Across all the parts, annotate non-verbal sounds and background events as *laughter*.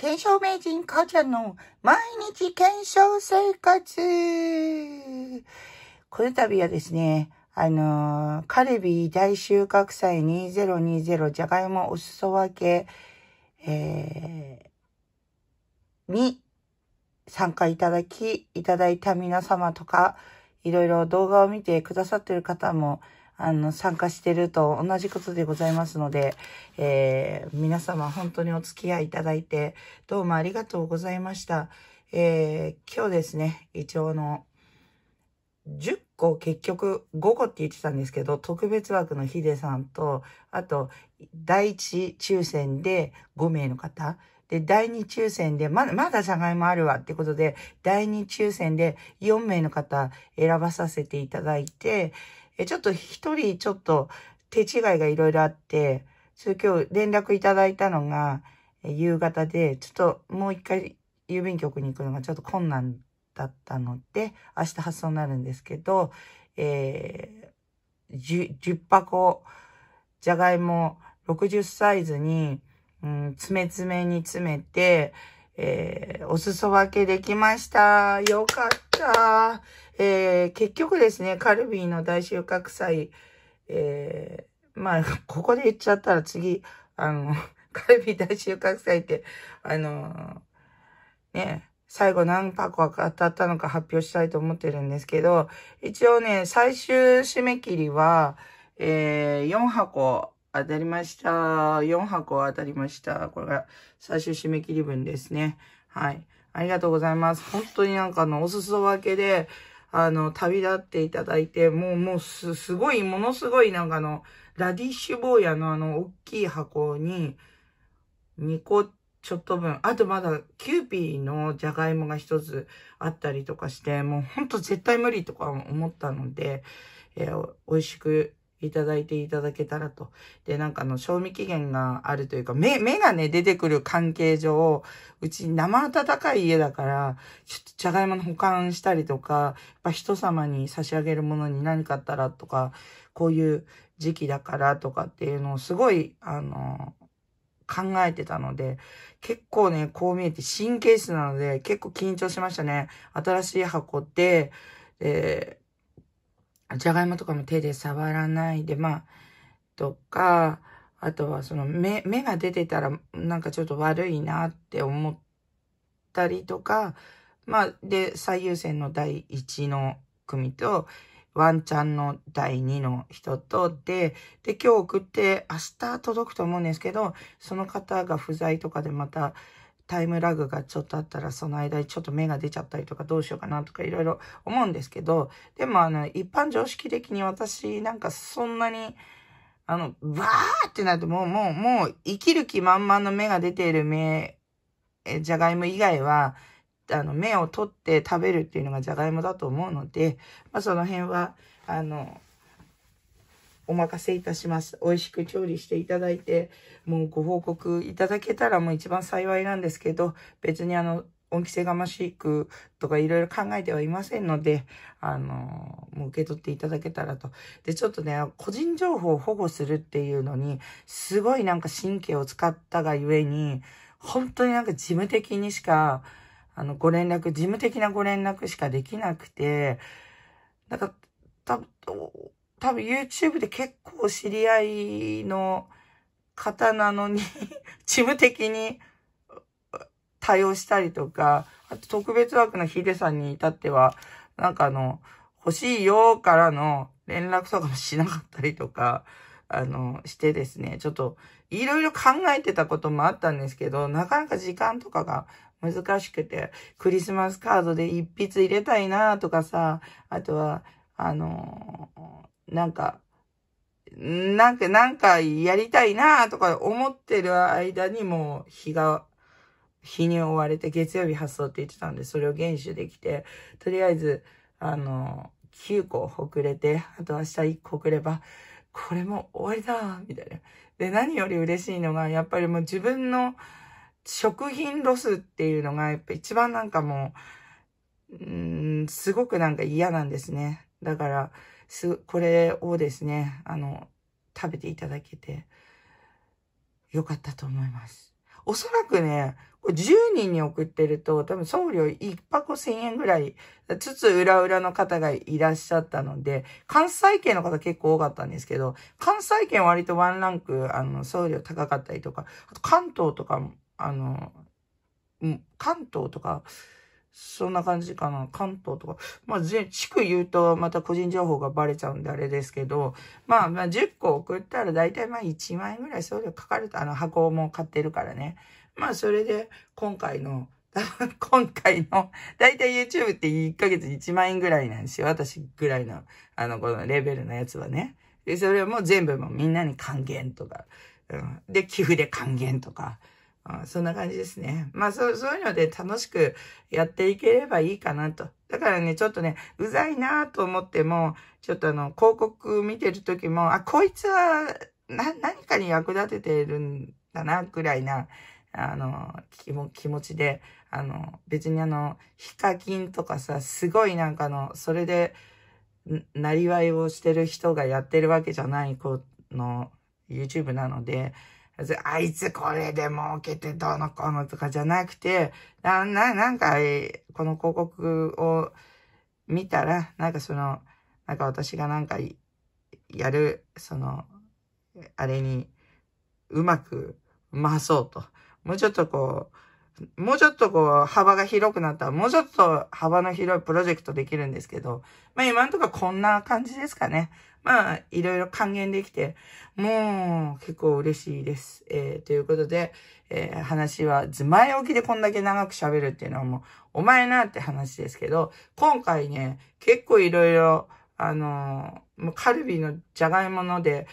検証名人母ちゃんの毎日検証生活。この度はですね、あのー、カルビー大収穫祭2020じゃがいもお裾分け、えー、に参加いただき、いただいた皆様とか、いろいろ動画を見てくださってる方も、あの、参加してると同じことでございますので、えー、皆様本当にお付き合いいただいて、どうもありがとうございました。えー、今日ですね、一応の、10個結局5個って言ってたんですけど、特別枠のヒデさんと、あと、第1抽選で5名の方、で、第2抽選で、まだ、まだじゃがいもあるわってことで、第2抽選で4名の方選ばさせていただいて、えちょっと一人ちょっと手違いがいろいろあって、それ今日連絡いただいたのが、え夕方で、ちょっともう一回郵便局に行くのがちょっと困難だったので、明日発送になるんですけど、えー、10, 10箱、じゃがいも60サイズに、うん、詰め詰めに詰めて、えー、お裾分けできました。よかった。えー、結局ですね、カルビーの大収穫祭、えー、まあ、ここで言っちゃったら次、あの、*laughs* カルビー大収穫祭って、あの、ね、最後何箱当たったのか発表したいと思ってるんですけど、一応ね、最終締め切りは、えー、4箱当たりました。4箱当たりました。これが最終締め切り分ですね。はい。ありがとうございます。本当になんかあの、お裾分けで、あの、旅立っていただいて、もう、もうす、すごい、ものすごいなんかあの、ラディッシュ坊やのあの、大きい箱に、2個ちょっと分、あとまだ、キューピーのじゃがいもが1つあったりとかして、もうほんと絶対無理とか思ったので、えー、美味しくいただいていただけたらと。で、なんかあの、賞味期限があるというか、目、目がね、出てくる関係上、うち生暖かい家だから、ちょっとじゃがいもの保管したりとか、やっぱ人様に差し上げるものに何かあったらとか、こういう時期だからとかっていうのをすごい、あの、考えてたので、結構ね、こう見えて神経質なので、結構緊張しましたね。新しい箱って、えーじゃがいもとかも手で触らないで、まあ、とか、あとはその目、目が出てたらなんかちょっと悪いなって思ったりとか、まあ、で、最優先の第1の組と、ワンチャンの第2の人とで、で、今日送って明日届くと思うんですけど、その方が不在とかでまた、タイムラグがちょっとあったら、その間にちょっと芽が出ちゃったりとか、どうしようかなとか、いろいろ思うんですけど、でもあの、一般常識的に私、なんかそんなに、あの、バーってなると、もう、もう、もう、生きる気満々の芽が出ている芽、え、じゃがいも以外は、あの、芽を取って食べるっていうのがじゃがいもだと思うので、まあ、その辺は、あの、お任せいたします。美味しく調理していただいて、もうご報告いただけたらもう一番幸いなんですけど、別にあの、恩着せがましくとかいろいろ考えてはいませんので、あの、もう受け取っていただけたらと。で、ちょっとね、個人情報を保護するっていうのに、すごいなんか神経を使ったがゆえに、本当になんか事務的にしか、あの、ご連絡、事務的なご連絡しかできなくて、なんか、た、多分 YouTube で結構知り合いの方なのに *laughs* 事務的に対応したりとか、あと特別枠のヒデさんに至っては、なんかあの、欲しいよからの連絡とかもしなかったりとか、あの、してですね、ちょっと、いろいろ考えてたこともあったんですけど、なかなか時間とかが難しくて、クリスマスカードで一筆入れたいなとかさ、あとは、あのなんか、なんか、なんかやりたいなとか思ってる間にもう日が、日に追われて月曜日発送って言ってたんで、それを厳守できて、とりあえず、あの、9個ほくれて、あと明日1個くれば、これも終わりだみたいな。で、何より嬉しいのが、やっぱりもう自分の食品ロスっていうのが、やっぱ一番なんかもう、うん、すごくなんか嫌なんですね。だから、す、これをですね、あの、食べていただけて、よかったと思います。おそらくね、これ10人に送ってると、多分送料1箱1000円ぐらい、つつ裏裏の方がいらっしゃったので、関西圏の方結構多かったんですけど、関西圏割とワンランク、あの、送料高かったりとか、あと関東とかも、あの、関東とか、そんな感じかな。関東とか。まあ、地区言うとまた個人情報がバレちゃうんであれですけど、まあ、まあ、10個送ったら大体まあ1万円ぐらい送料かかると、あの、箱も買ってるからね。まあ、それで、今回の、*laughs* 今回の、だいたい YouTube って1ヶ月1万円ぐらいなんですよ。私ぐらいの、あの、このレベルのやつはね。で、それも全部もみんなに還元とか、うん、で、寄付で還元とか、そんな感じですね。まあそう、そういうので楽しくやっていければいいかなと。だからね、ちょっとね、うざいなと思っても、ちょっとあの、広告見てる時も、あ、こいつは、な、何かに役立ててるんだな、ぐらいな、あの、気も、気持ちで、あの、別にあの、ヒカキンとかさ、すごいなんかの、それで、なりわいをしてる人がやってるわけじゃない、この、YouTube なので、あいつこれで儲けてどうのこうのとかじゃなくて、な、な、なんか、この広告を見たら、なんかその、なんか私がなんかやる、その、あれに、うまく回そうと。もうちょっとこう、もうちょっとこう、幅が広くなったら、もうちょっと幅の広いプロジェクトできるんですけど、まあ今んとここんな感じですかね。まあ、いろいろ還元できて、もう結構嬉しいです。えー、ということで、えー、話は、ず前置きでこんだけ長く喋るっていうのはもう、お前なって話ですけど、今回ね、結構いろいろ、あのー、もうカルビのじゃがいもので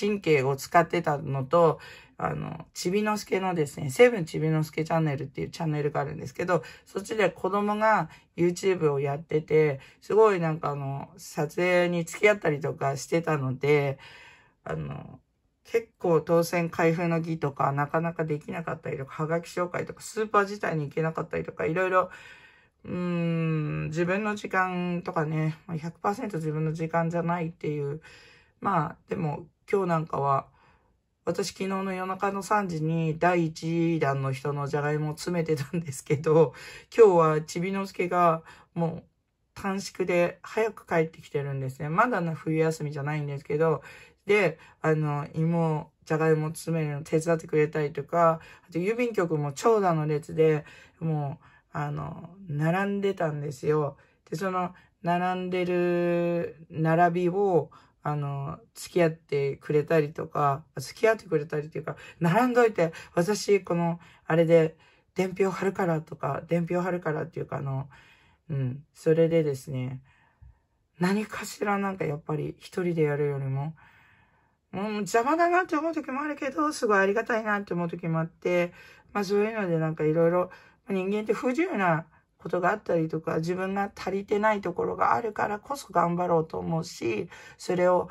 神経を使ってたのと、あの、ちびのすけのですね、セブンちびのすけチャンネルっていうチャンネルがあるんですけど、そっちで子供が YouTube をやってて、すごいなんかあの、撮影に付き合ったりとかしてたので、あの、結構当選開封の儀とかなかなかできなかったりとか、はがき紹介とか、スーパー自体に行けなかったりとか、いろいろ、うーん、自分の時間とかね、100%自分の時間じゃないっていう、まあ、でも今日なんかは、私昨日の夜中の3時に第1弾の人のじゃがいもを詰めてたんですけど、今日はちびのすけがもう短縮で早く帰ってきてるんですね。まだ冬休みじゃないんですけど、で、あの、芋、じゃがいも詰めるの手伝ってくれたりとか、あと郵便局も長蛇の列で、もう、あの、並んでたんですよ。で、その、並んでる並びを、あの、付き合ってくれたりとか、付き合ってくれたりっていうか、並んどいて、私、この、あれで、伝票貼るからとか、伝票貼るからっていうか、あの、うん、それでですね、何かしらなんかやっぱり一人でやるよりも、もう邪魔だなって思う時もあるけど、すごいありがたいなって思う時もあって、まあそういうのでなんかいろいろ、人間って不自由なことがあったりとか、自分が足りてないところがあるからこそ頑張ろうと思うし、それを、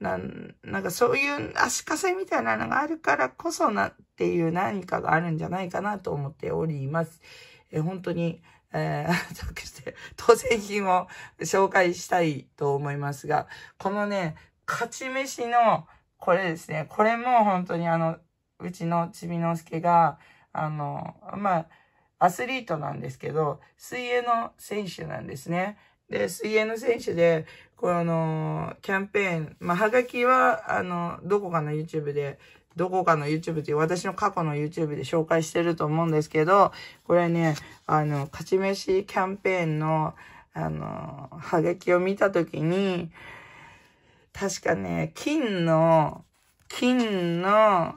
なん、なんかそういう足かせみたいなのがあるからこそなっていう何かがあるんじゃないかなと思っております。え本当に、えー、*laughs* そして当選品を紹介したいと思いますが、このね、勝ち飯の、これですね、これも本当にあの、うちのちびのすけが、あの、まあ、アスリートなんですけど、水泳の選手なんですね。で、水泳の選手で、この、キャンペーン、まあ、はがきは、あの、どこかの YouTube で、どこかの YouTube っていう私の過去の YouTube で紹介してると思うんですけど、これね、あの、勝ち飯キャンペーンの、あの、はがきを見たときに、確かね、金の、金の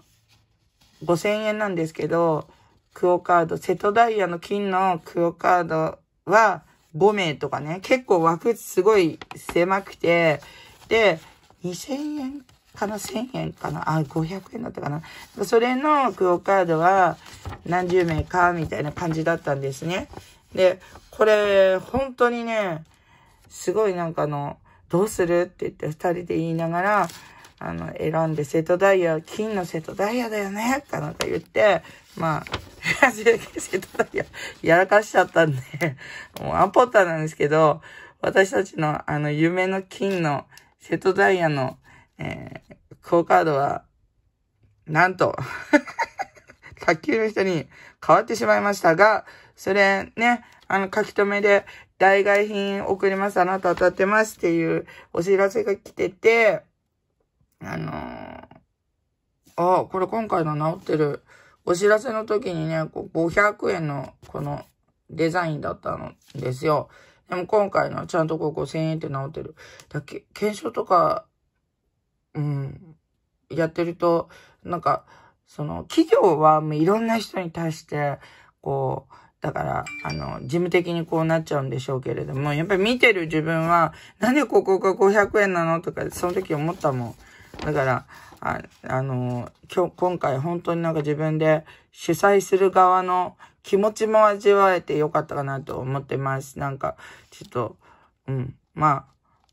5000円なんですけど、クオカード、瀬戸ダイヤの金のクオカードは5名とかね、結構枠すごい狭くて、で、2000円かな ?1000 円かなあ、500円だったかなそれのクオカードは何十名かみたいな感じだったんですね。で、これ、本当にね、すごいなんかあの、どうするって言って二人で言いながら、あの、選んで、瀬戸ダイヤ、金の瀬戸ダイヤだよねかなんか言って、まあ、や *laughs* やらかしちゃったんで、もうアポッターなんですけど、私たちのあの夢の金の瀬戸ダイヤの、えー、クオカードは、なんと *laughs* 卓球の人に変わってしまいましたが、それね、あの書き留めで代替品送ります、あなた当たってますっていうお知らせが来てて、あのー、あ、これ今回の治ってる。お知らせの時にね、500円のこのデザインだったんですよ。でも今回のはちゃんとここ1000円って直ってる。だけ検証とか、うん、やってると、なんか、その企業はもういろんな人に対して、こう、だから、あの、事務的にこうなっちゃうんでしょうけれども、やっぱり見てる自分は、なんでここが500円なのとか、その時思ったもん。だから、ああの、今日、今回本当になんか自分で主催する側の気持ちも味わえてよかったかなと思ってます。なんか、ちょっと、うん、ま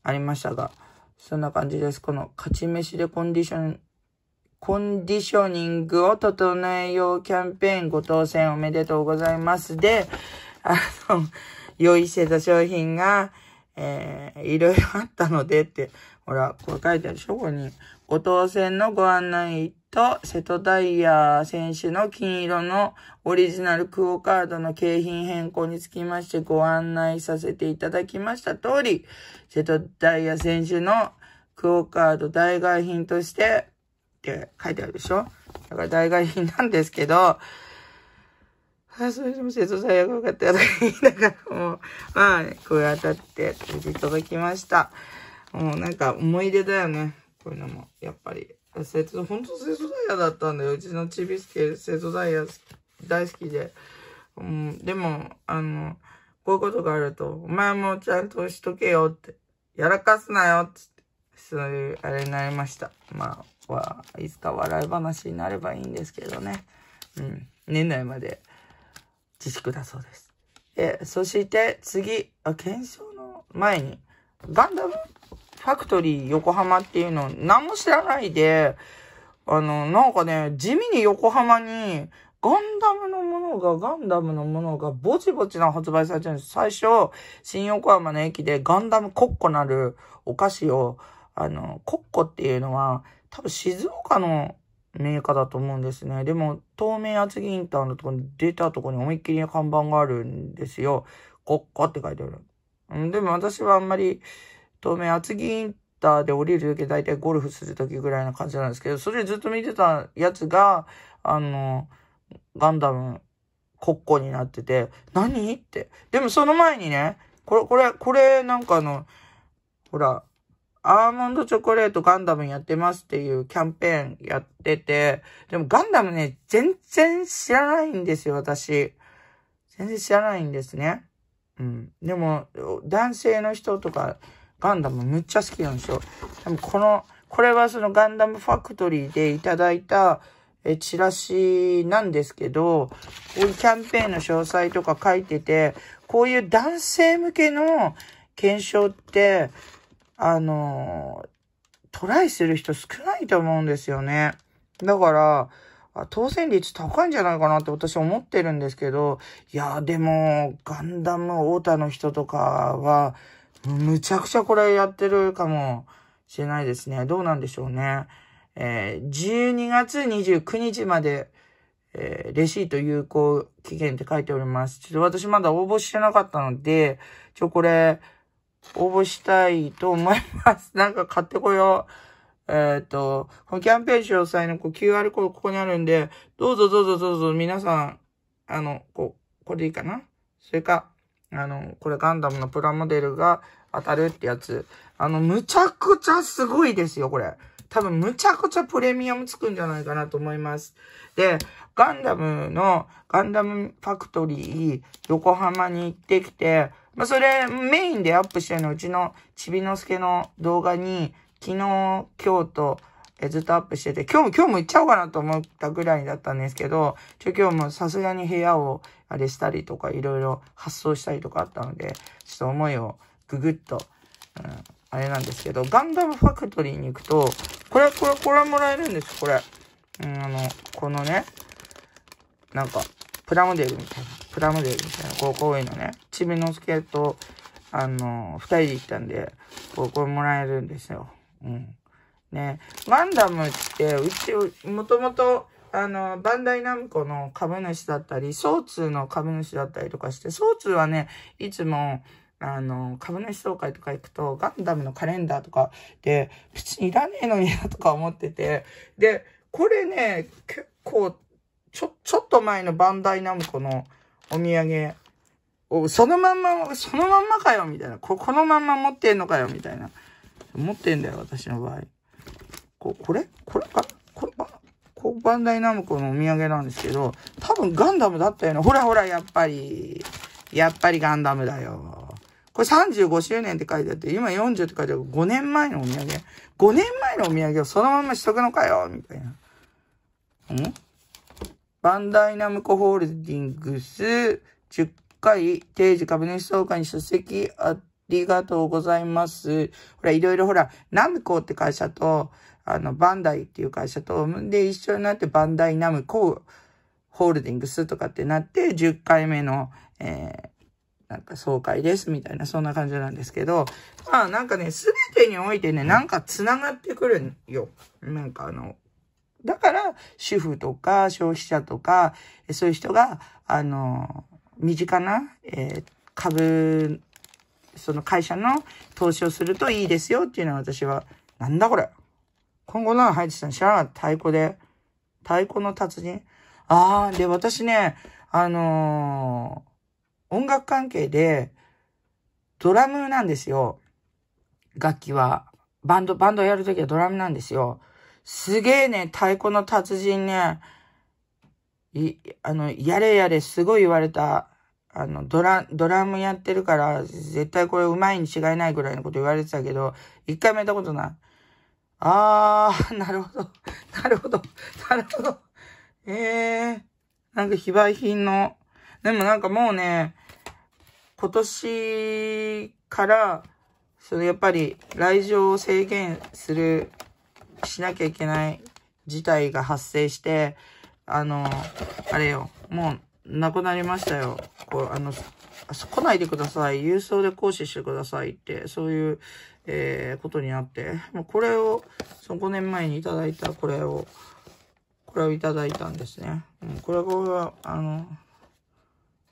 あ、ありましたが、そんな感じです。この勝ち飯でコンディション、コンディショニングを整えようキャンペーンご当選おめでとうございます。で、あの、用意してた商品が、えー、いろいろあったのでって、ほら、これ書いてあるでしょここに。ご当選のご案内と、瀬戸大也選手の金色のオリジナルクオカードの景品変更につきましてご案内させていただきました通り、瀬戸大也選手のクオカード代替品としてって書いてあるでしょだから代替品なんですけど、あ、それでも瀬戸さん役よかったよとか言いながらも、まあ、声当たって出て届きました。もうなんか思い出だよね。こういうのも、やっぱり。瀬戸、本当瀬戸ダイだったんだよ。うちのちびすけ、瀬戸ダイ大好きで。うん、でも、あの、こういうことがあると、お前もちゃんとしとけよって、やらかすなよって、そういうあれになりました。まあ、いつか笑い話になればいいんですけどね。うん。年内まで自粛だそうです。え、そして次、あ、検証の前に、ガンダムファクトリー横浜っていうの何も知らないで、あの、なんかね、地味に横浜に、ガンダムのものが、ガンダムのものが、ぼちぼちな発売されてるんです。最初、新横浜の駅でガンダムコッコなるお菓子を、あの、コッコっていうのは、多分静岡のメーカーだと思うんですね。でも、透明厚木インターのとこに出たとこに思いっきり看板があるんですよ。国こって書いてある。うん、でも私はあんまり、透明厚木インターで降りるだけ大体ゴルフするときぐらいな感じなんですけど、それずっと見てたやつが、あの、ガンダム、国庫になってて、何って。でもその前にね、これ、これ、これなんかあの、ほら、アーモンドチョコレートガンダムやってますっていうキャンペーンやってて、でもガンダムね、全然知らないんですよ、私。全然知らないんですね。うん。でも、男性の人とか、ガンダムむっちゃ好きなんですよ。でもこの、これはそのガンダムファクトリーでいただいた、え、チラシなんですけど、こういうキャンペーンの詳細とか書いてて、こういう男性向けの検証って、あの、トライする人少ないと思うんですよね。だから、当選率高いんじゃないかなって私思ってるんですけど、いや、でも、ガンダムオータの人とかは、むちゃくちゃこれやってるかもしれないですね。どうなんでしょうね。えー、12月29日まで、えー、レシート有効期限って書いております。ちょっと私まだ応募してなかったので、ちょ、これ、応募したいと思います。*laughs* なんか買ってこよう。えっ、ー、と、このキャンペーン詳細のこう QR コードここにあるんで、どうぞどうぞどうぞ皆さん、あの、こう、これでいいかなそれか、あの、これガンダムのプラモデルが当たるってやつ。あの、むちゃくちゃすごいですよ、これ。多分、むちゃくちゃプレミアムつくんじゃないかなと思います。で、ガンダムの、ガンダムファクトリー、横浜に行ってきて、まあ、それ、メインでアップしてるの、うちのちびのすけの動画に、昨日、今日と、えずっとアップしてて、今日も、今日も行っちゃおうかなと思ったぐらいだったんですけど、ちょ、今日もさすがに部屋をあれしたりとか、いろいろ発想したりとかあったので、ちょっと思いをググっと、うん、あれなんですけど、ガンダムファクトリーに行くと、これ、これ、これもらえるんです、これ。うん、あの、このね、なんか、プラモデルみたいな。クラムデみたいな高校へのね、チビのけと、あの、二人で行ったんで、これもらえるんですよ。うん。ね、ガンダムって、うち、もともと、あの、バンダイナムコの株主だったり、ソーツの株主だったりとかして、ソーツはね、いつも、あの、株主総会とか行くと、ガンダムのカレンダーとかで、別にいらねえのになとか思ってて、で、これね、結構、ちょ、ちょっと前のバンダイナムコのお土産を、そのまんま、そのまんまかよ、みたいな。こ、このまんま持ってんのかよ、みたいな。持ってんだよ、私の場合。こ、これこれかこれば、こう、バンダイナムコのお土産なんですけど、多分ガンダムだったよね。ほらほら、やっぱり。やっぱりガンダムだよ。これ35周年って書いてあって、今40って書いてある。5年前のお土産。5年前のお土産をそのまましとくのかよみたいな。んバンダイナムコホールディングス10回定時株主総会に出席ありがとうございます。ほら、いろいろほら、ナムコって会社と、あの、バンダイっていう会社と、で、一緒になってバンダイナムコホールディングスとかってなって、10回目の、えー、なんか爽快ですみたいな、そんな感じなんですけど、まあなんかね、すべてにおいてね、なんか繋がってくるんよ。なんかあの、だから、主婦とか消費者とか、そういう人が、あの、身近な、えー、株、その会社の投資をするといいですよっていうのは私は、なんだこれ今後な、ハイてさん知らなかった。太鼓で。太鼓の達人ああ、で、私ね、あのー、音楽関係で、ドラムなんですよ。楽器は。バンド、バンドやるときはドラムなんですよ。すげえね、太鼓の達人ね、い、あの、やれやれすごい言われた。あの、ドラ、ドラムやってるから、絶対これうまいに違いないぐらいのこと言われてたけど、一回もやったことない。あー、なるほど。*laughs* なるほど。なるほど。えー、なんか非売品の。でもなんかもうね、今年から、そのやっぱり来場を制限するしなきゃいけない事態が発生して、あの、あれよ、もう、なくなりましたよ。こう、あの、来ないでください。郵送で行使してくださいって、そういう、えー、ことになって、もうこれを、その5年前にいただいたこれを、これをいただいたんですね。うん、これは、あの、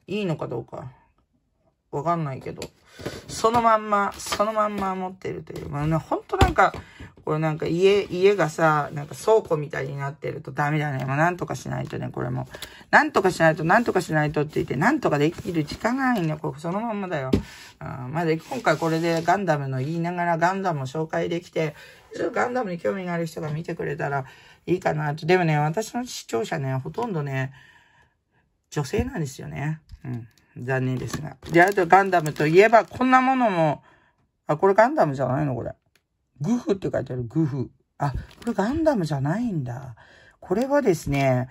いいのかどうか、わかんないけど、そのまんま、そのまんま持ってるという、まあね、ほんとなんか、これなんか家、家がさ、なんか倉庫みたいになってるとダメだね。もうなんとかしないとね、これも。なんとかしないと、なんとかしないとって言って、なんとかできる時間がないんだよ。これそのまんまだよ。あまだ今回これでガンダムの言いながらガンダムを紹介できて、ガンダムに興味がある人が見てくれたらいいかなと。でもね、私の視聴者ね、ほとんどね、女性なんですよね。うん。残念ですが。で、あとガンダムといえば、こんなものも、あ、これガンダムじゃないのこれ。グフって書いてある、グフ。あ、これガンダムじゃないんだ。これはですね、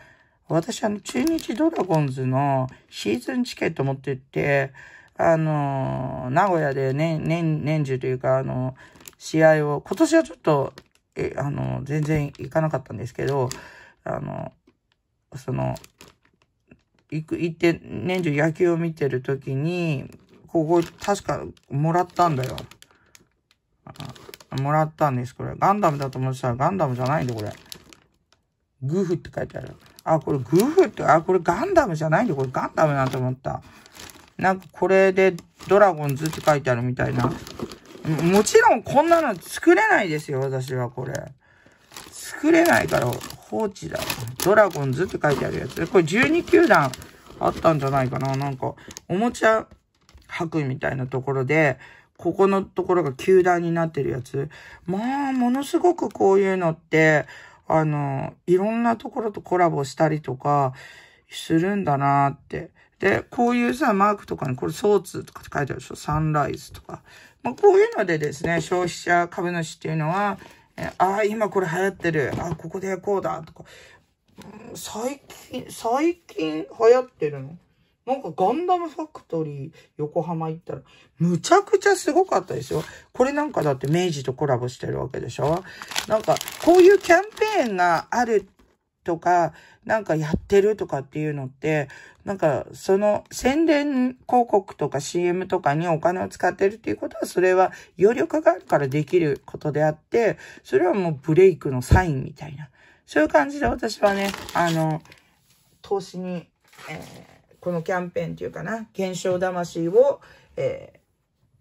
私、あの、中日ドラゴンズのシーズンチケット持ってって、あのー、名古屋でね、年、年中というか、あの、試合を、今年はちょっと、え、あの、全然行かなかったんですけど、あの、その、行く、行って、年中野球を見てるときに、ここ、確か、もらったんだよ。もらったんです、これ。ガンダムだと思ってたらガンダムじゃないんだ、これ。グーフって書いてある。あ、これグーフって、あ、これガンダムじゃないんだ、これガンダムなんて思った。なんかこれでドラゴンズって書いてあるみたいな。もちろんこんなの作れないですよ、私はこれ。作れないから放置だ。ドラゴンズって書いてあるやつ。これ12球団あったんじゃないかな。なんか、おもちゃくみたいなところで、ここのところが球団になってるやつ。まあ、ものすごくこういうのって、あの、いろんなところとコラボしたりとか、するんだなって。で、こういうさ、マークとかに、これ、ソーツとかって書いてあるでしょサンライズとか。まあ、こういうのでですね、消費者株主っていうのは、えああ、今これ流行ってる。ああ、ここでこうだ。とか。最近、最近流行ってるのなんかガンダムファクトリー横浜行ったら、むちゃくちゃすごかったですよ。これなんかだって明治とコラボしてるわけでしょなんかこういうキャンペーンがあるとか、なんかやってるとかっていうのって、なんかその宣伝広告とか CM とかにお金を使ってるっていうことは、それは余力があるからできることであって、それはもうブレイクのサインみたいな。そういう感じで私はね、あの、投資に、えーこのキャンペーンっていうかな、検証魂を、え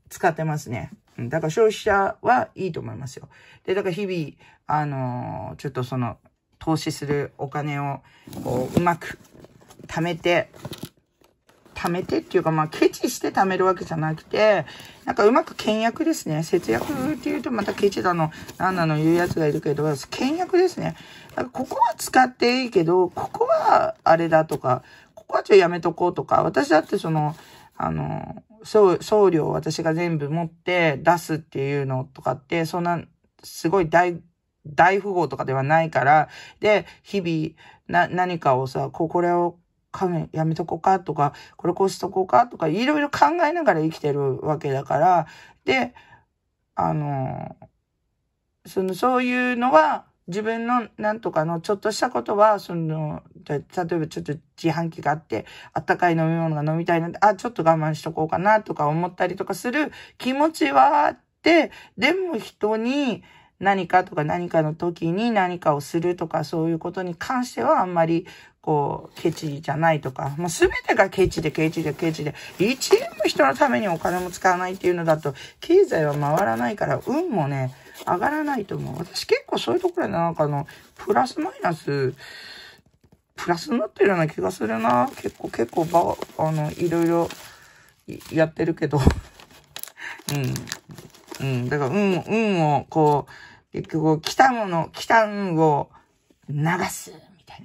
ー、使ってますね。だから消費者はいいと思いますよ。で、だから日々、あのー、ちょっとその、投資するお金を、こう、うまく、貯めて、貯めてっていうか、まあ、ケチして貯めるわけじゃなくて、なんかうまく倹約ですね。節約っていうとまたケチだの、なんなの言うやつがいるけど、倹約ですね。だからここは使っていいけど、ここはあれだとか、こはちょっとやめとこうとか、私だってその、あの、送送料を私が全部持って出すっていうのとかって、そんな、すごい大、大富豪とかではないから、で、日々、な、何かをさ、こ、これをカやめとこうかとか、これこうしとこうかとか、いろいろ考えながら生きてるわけだから、で、あの、その、そういうのは、自分のなんとかのちょっとしたことは、その、例えばちょっと自販機があって、あったかい飲み物が飲みたいなあ、ちょっと我慢しとこうかなとか思ったりとかする気持ちはあって、でも人に何かとか何かの時に何かをするとかそういうことに関してはあんまりこう、ケチじゃないとか、もうすべてがケチでケチでケチで、一円も人のためにお金も使わないっていうのだと、経済は回らないから、運もね、上がらないと思う。私結構そういうところでなんかあの、プラスマイナス、プラスになってるような気がするな。結構、結構ば、あの、いろいろやってるけど。*laughs* うん。うん。だから、うん、運を、こう、結局、来たもの、来た運を流す。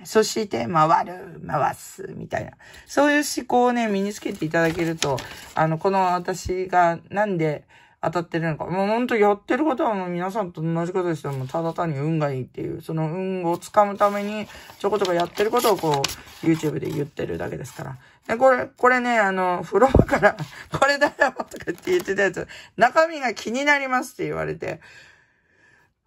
そして回る、回す、みたいな。そういう思考をね、身につけていただけると、あの、この私がなんで、当たってるのか。もう本当やってることはもう皆さんと同じことですよ。もうただ単に運がいいっていう、その運をつかむために、ちょこちょこやってることをこう、YouTube で言ってるだけですから。で、これ、これね、あの、フロアから *laughs* これだよとかって言ってたやつ、中身が気になりますって言われて、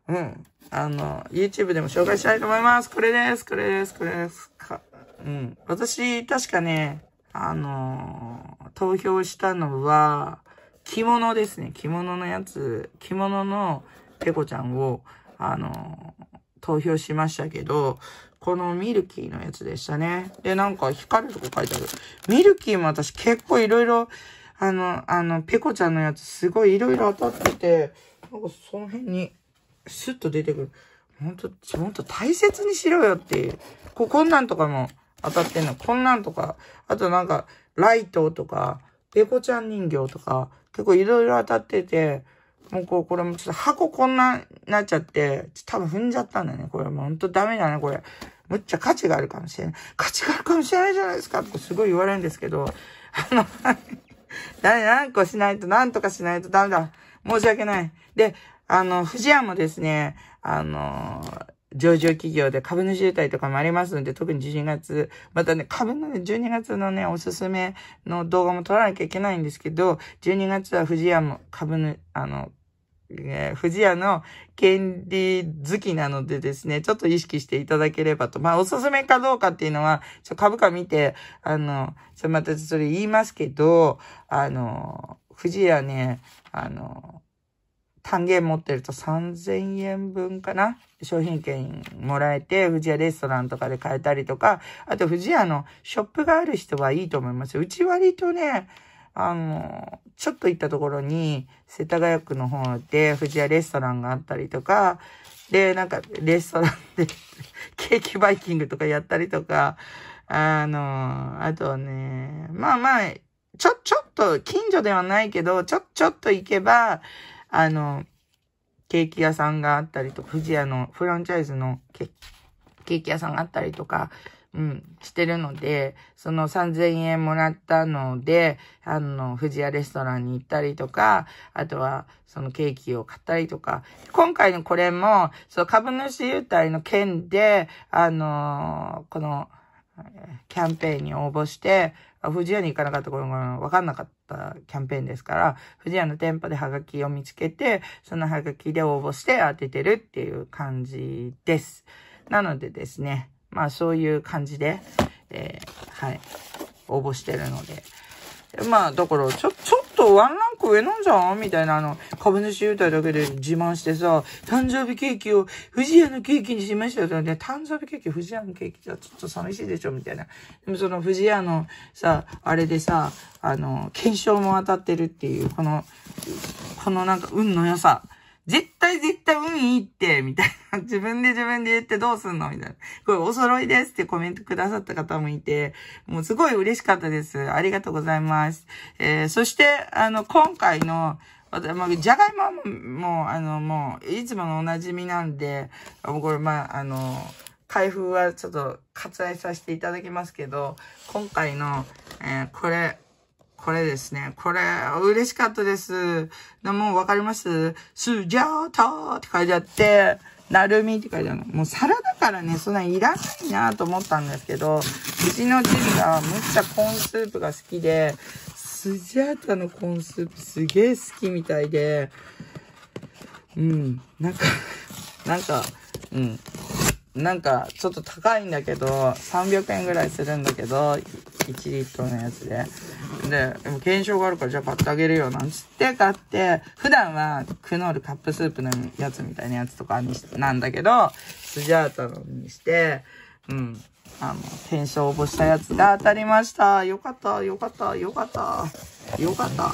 うん。あの、YouTube でも紹介したいと思います。これです、これです、これです。かうん。私、確かね、あの投票したのは、着物ですね。着物のやつ、着物のペコちゃんを、あの、投票しましたけど、このミルキーのやつでしたね。で、なんか光るとこ書いてある。ミルキーも私結構いろいろ、あの、あの、ペコちゃんのやつすごいいろいろ当たってて、なんかその辺にスッと出てくる。ほんと、自分と大切にしろよっていう。こ、こんなんとかも当たってんの。こんなんとか、あとなんか、ライトとか、ペコちゃん人形とか、結構いろいろ当たってて、もうこう、これもちょっと箱こんななっちゃって、多分踏んじゃったんだよね。これもうほんとダメだね、これ。むっちゃ価値があるかもしれない。価値があるかもしれないじゃないですかってすごい言われるんですけど、あの、ダ *laughs* 何個しないと、何とかしないとダメだ。申し訳ない。で、あの、藤屋もですね、あの上場企業で株主優待とかもありますので、特に12月、またね、株のね、12月のね、おすすめの動画も撮らなきゃいけないんですけど、12月は富士屋も株の、あの、えー、富士屋の権利好きなのでですね、ちょっと意識していただければと。まあ、おすすめかどうかっていうのは、ちょ株価見て、あの、またそれ言いますけど、あの、富士屋ね、あの、単元持ってると3000円分かな商品券もらえて、富士屋レストランとかで買えたりとか、あと富士屋のショップがある人はいいと思いますうち割とね、あの、ちょっと行ったところに、世田谷区の方で富士屋レストランがあったりとか、で、なんかレストランでケーキバイキングとかやったりとか、あの、あとね、まあまあ、ちょ、ちょっと、近所ではないけど、ちょ、ちょっと行けば、あの、ケーキ屋さんがあったりとか、富士屋のフランチャイズのケーキ屋さんがあったりとか、うん、してるので、その3000円もらったので、あの、富士屋レストランに行ったりとか、あとは、そのケーキを買ったりとか、今回のこれも、その株主優待の件で、あのー、この、キャンペーンに応募して、不二家に行かなかった頃がわかんなかったキャンペーンですから、不二家の店舗でハガキを見つけて、そのハガキで応募して当ててるっていう感じです。なのでですね、まあそういう感じで、えー、はい、応募してるので。まあ、だから、ちょ、ちょとワンランク上なんじゃんみたいな、あの、株主優待だけで自慢してさ、誕生日ケーキを藤屋のケーキにしましたよ。ね、誕生日ケーキ、藤屋のケーキじゃちょっと寂しいでしょみたいな。でもその藤屋のさ、あれでさ、あの、検証も当たってるっていう、この、このなんか運の良さ。絶対絶対運いいって、みたいな。*laughs* 自分で自分で言ってどうすんのみたいな。これお揃いですってコメントくださった方もいて、もうすごい嬉しかったです。ありがとうございます。えー、そして、あの、今回の、私、あ、じゃがいもも、あの、もう、いつものおなじみなんで、これ、まあ、あの、開封はちょっと割愛させていただきますけど、今回の、えー、これ、これですね。これ、嬉しかったです。でもうわかりますスジャータって書いてあって、なるみって書いてあるの。もう皿だからね、そんないらないなと思ったんですけど、うちの父がむっちゃコーンスープが好きで、スジャータのコーンスープすげえ好きみたいで、うん、なんか、なんか、うん、なんか、ちょっと高いんだけど、300円ぐらいするんだけど、1リットルのやつで。で、でも検証があるから、じゃあ買ってあげるよ、なんつって買って、普段はクノールカップスープのやつみたいなやつとかにし、なんだけど、スジャータのにして、うん。あの、検証応募したやつが当たりました。よかった、よかった、よかった、よかった。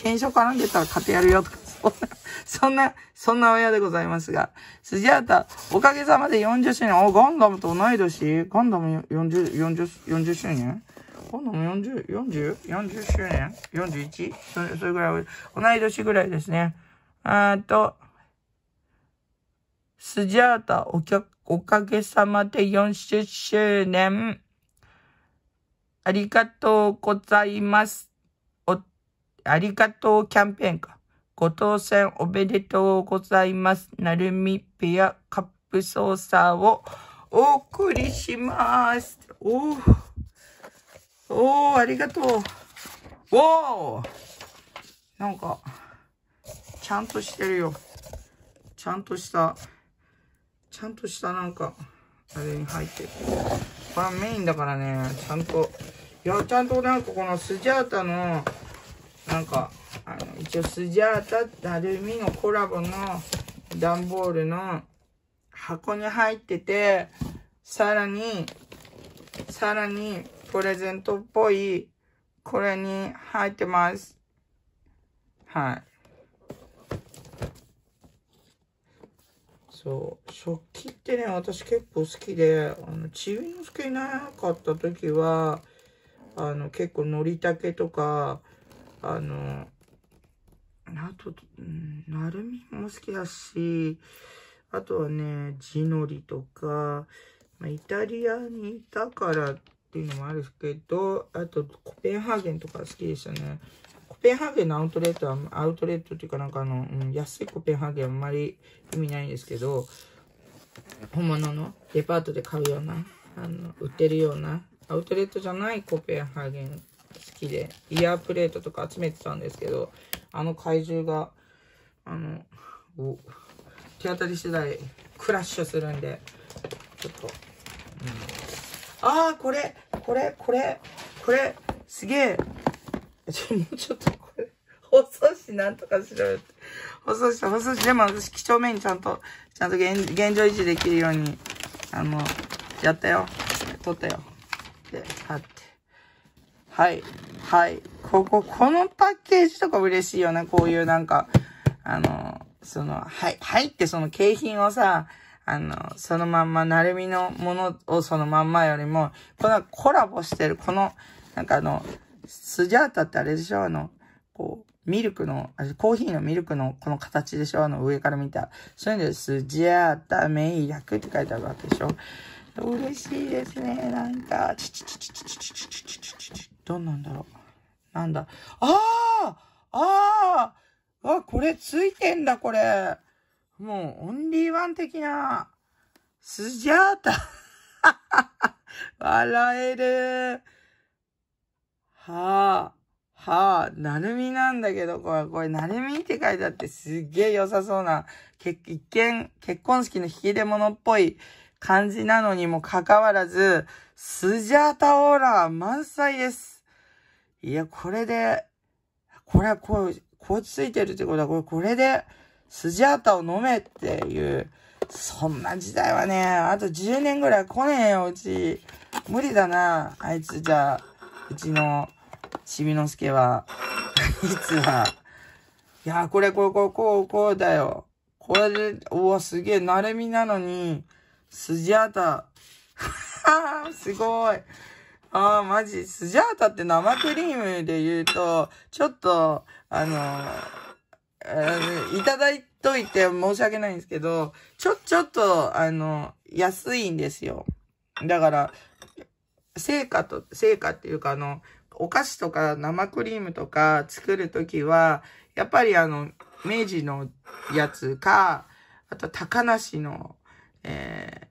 検証絡んでたら買ってやるよ、とか *laughs* そんな、そんな、親でございますが。スジャータ、おかげさまで40周年。お、ガンダムと同い年ガンダム40、40、40周年ガンダム 40, 40、40周年 ?41? そそれぐらい、同い年ぐらいですね。あーと、スジャータ、おきゃ、おかげさまで40周年。ありがとうございます。お、ありがとうキャンペーンか。ご当選おめでとうございます。なるみペアカップサーをお送りします。おおありがとう。おなんか、ちゃんとしてるよ。ちゃんとした、ちゃんとしたなんか、あれに入ってる。これはメインだからね、ちゃんと、いや、ちゃんとなんかこのスジャータの、なんか、あの、一応スジャータってアルミのコラボの段ボールの箱に入ってて、さらに、さらにプレゼントっぽい、これに入ってます。はい。そう、食器ってね、私結構好きで、あの、ちびのすけいなかった時は、あの、結構のりたけとか、あの、あと、なるみも好きだし、あとはね、地のりとか、まあ、イタリアにいたからっていうのもあるけど、あとコペンハーゲンとか好きでしたね。コペンハーゲンのアウトレットは、アウトレットっていうかなんかあの、うん、安いコペンハーゲンあんまり意味ないんですけど、本物のデパートで買うような、あの、売ってるような、アウトレットじゃないコペンハーゲン好きで、イヤープレートとか集めてたんですけど、あの怪獣が、あの、お手当たり次第クラッシュするんで、ちょっと、うん、ああ、これ、これ、これ、これ、すげえ。ちょ、もうちょっとこれ、放送紙なんとかしろよって。放送紙、放送紙、でも私、几帳面にちゃんと、ちゃんと現現状維持できるように、あの、やったよ。撮ったよ。で、貼って。はい。はい。ここ、このパッケージとか嬉しいよな。こういうなんか、あの、その、はい、はいってその景品をさ、あの、そのまんま、なるみのものをそのまんまよりも、このコラボしてる、この、なんかあの、スジャータってあれでしょあの、こう、ミルクの、コーヒーのミルクのこの形でしょあの、上から見た。そういうんで、スジャータ、メイって書いてあるわけでしょ嬉しいですね。なんか、ちちちちちちちちちちちどんなんだろう。なんだ。あああああ、これついてんだ、これ。もう、オンリーワン的な、スジャータ。笑える。はあ、はあ、なるみなんだけど、これ、これ、なるみって書いてあって、すっげえ良さそうな、け一見、結婚式の引き出物っぽい、感じなのにもかかわらず、スジャータオーラ満載です。いや、これで、これはこう、こうついてるってことは、これ、これで、スジャータを飲めっていう、そんな時代はね、あと10年ぐらい来ねえよ、うち。無理だな、あいつじゃあ、うちの、しみのすけは、*laughs* いつは。いや、これ、これ、これ、こう、こうだよ。これで、うわ、すげえ、なれみなのに、スジャータ。*laughs* すごい。ああ、マジ。スジャータって生クリームで言うと、ちょっと、あのー、いただいといて申し訳ないんですけど、ちょ、ちょっと、あの、安いんですよ。だから、成果と、成果っていうか、あの、お菓子とか生クリームとか作るときは、やっぱりあの、明治のやつか、あと高梨のえ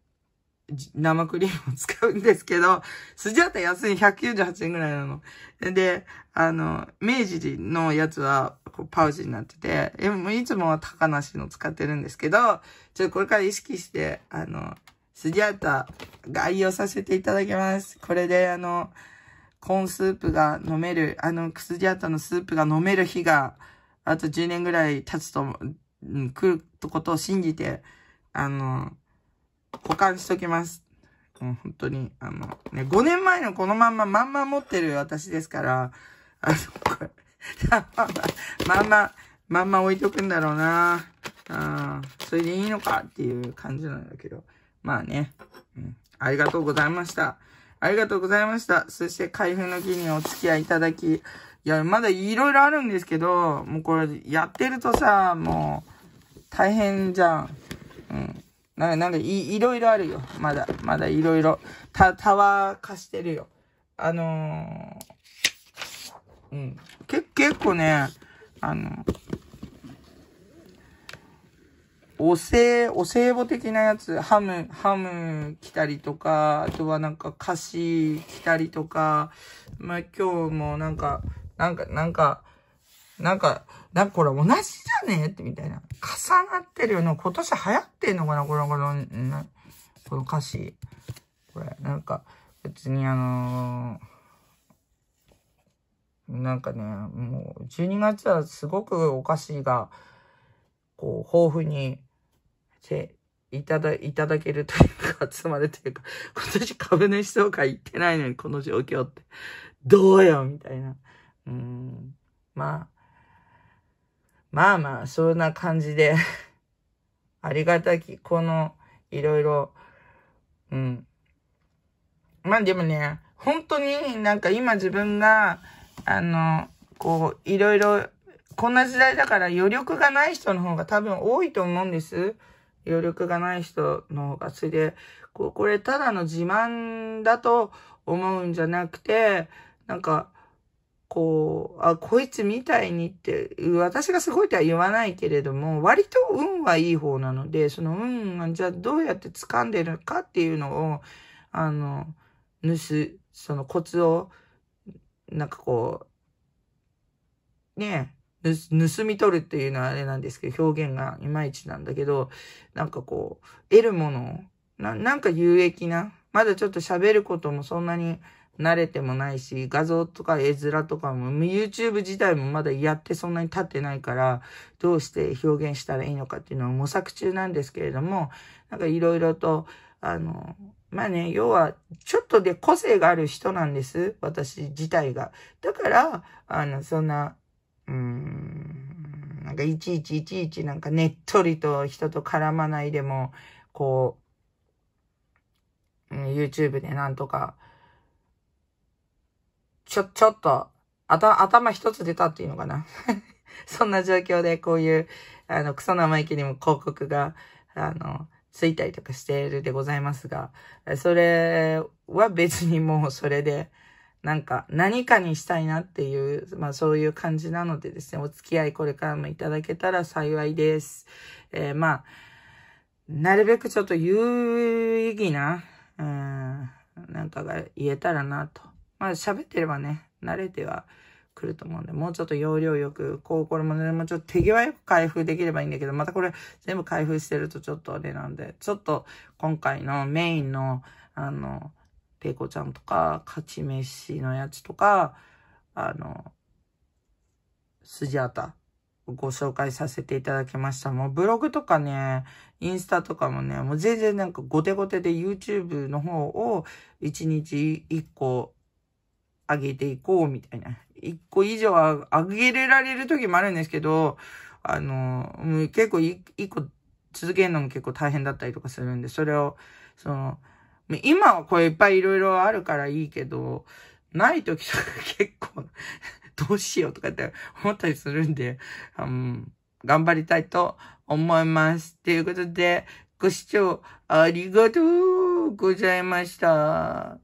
ー、生クリームを使うんですけど、*laughs* 筋当たり安い198円ぐらいなの。で、あの、明治のやつは、こう、パウチになってて、え、もういつもは高梨の使ってるんですけど、ちょっとこれから意識して、あの、筋当たが愛させていただきます。これで、あの、コーンスープが飲める、あの、筋当たのスープが飲める日が、あと10年ぐらい経つと、うん、来ることを信じて、あの、保管しときます。もう本当に、あの、ね、5年前のこのまんま、まんま持ってる私ですから、あの、これ、まんま、まんま置いとくんだろうなあそれでいいのかっていう感じなんだけど。まあね、うん。ありがとうございました。ありがとうございました。そして、開封の儀にお付き合いいただき。いや、まだいろいろあるんですけど、もうこれ、やってるとさ、もう、大変じゃん。うん。ななんかい、いろいろあるよ。まだ、まだいろいろ。た、タワー化してるよ。あのー、うん。け、結構ね、あの、お歳、お歳暮的なやつ、ハム、ハム来たりとか、あとはなんか菓子来たりとか、まあ、今日もなんか、なんか、なんか、なんか、だからこれ同じじゃねえってみたいな。重なってるよな。今年流行ってんのかなこの、この、この歌詞。これ、なんか、別にあのー、なんかね、もう、12月はすごくお菓子が、こう、豊富に、て、いただ、いただけるというか、集まるというか、今年株主総会行ってないのに、この状況って、どうよみたいな。うん。まあ、まあまあ、そんな感じで *laughs* ありがたき、この、いろいろ、うん。まあでもね、本当になんか今自分が、あの、こう、いろいろ、こんな時代だから余力がない人の方が多分多いと思うんです。余力がない人の方が。それで、こう、これただの自慢だと思うんじゃなくて、なんか、こう、あ、こいつみたいにって、私がすごいとは言わないけれども、割と運はいい方なので、その運がじゃあどうやって掴んでるかっていうのを、あの、盗、そのコツを、なんかこう、ねえ、盗み取るっていうのはあれなんですけど、表現がいまいちなんだけど、なんかこう、得るものを、ななんか有益な、まだちょっと喋ることもそんなに、慣れてもないし、画像とか絵面とかも、YouTube 自体もまだやってそんなに経ってないから、どうして表現したらいいのかっていうのを模索中なんですけれども、なんかいろいろと、あの、まあね、要は、ちょっとで個性がある人なんです。私自体が。だから、あの、そんな、うーん、なんかいちいちいちいちなんかねっとりと人と絡まないでも、こう、YouTube でなんとか、ちょ、ちょっと、頭、頭一つ出たっていうのかな *laughs* そんな状況でこういう、あの、クソ生意気にも広告が、あの、ついたりとかしているでございますが、それは別にもうそれで、なんか何かにしたいなっていう、まあそういう感じなのでですね、お付き合いこれからもいただけたら幸いです。えー、まあ、なるべくちょっと有意義な、うん、なんかが言えたらなと。まあ喋ってればね、慣れてはくると思うんで、もうちょっと要領よく、こう、これもね、もうちょっと手際よく開封できればいいんだけど、またこれ全部開封してるとちょっとあれなんで、ちょっと今回のメインの、あの、ペイコちゃんとか、勝ち飯のやつとか、あの、スジアタご紹介させていただきました。もうブログとかね、インスタとかもね、もう全然なんかゴテゴテで YouTube の方を1日1個上げていこうみたいな。一個以上は上げれられる時もあるんですけど、あの、結構一個続けるのも結構大変だったりとかするんで、それを、その、今はこれいっぱいいろいろあるからいいけど、ない時とか結構 *laughs* どうしようとかって思ったりするんで、うん、頑張りたいと思います。ということで、ご視聴ありがとうございました。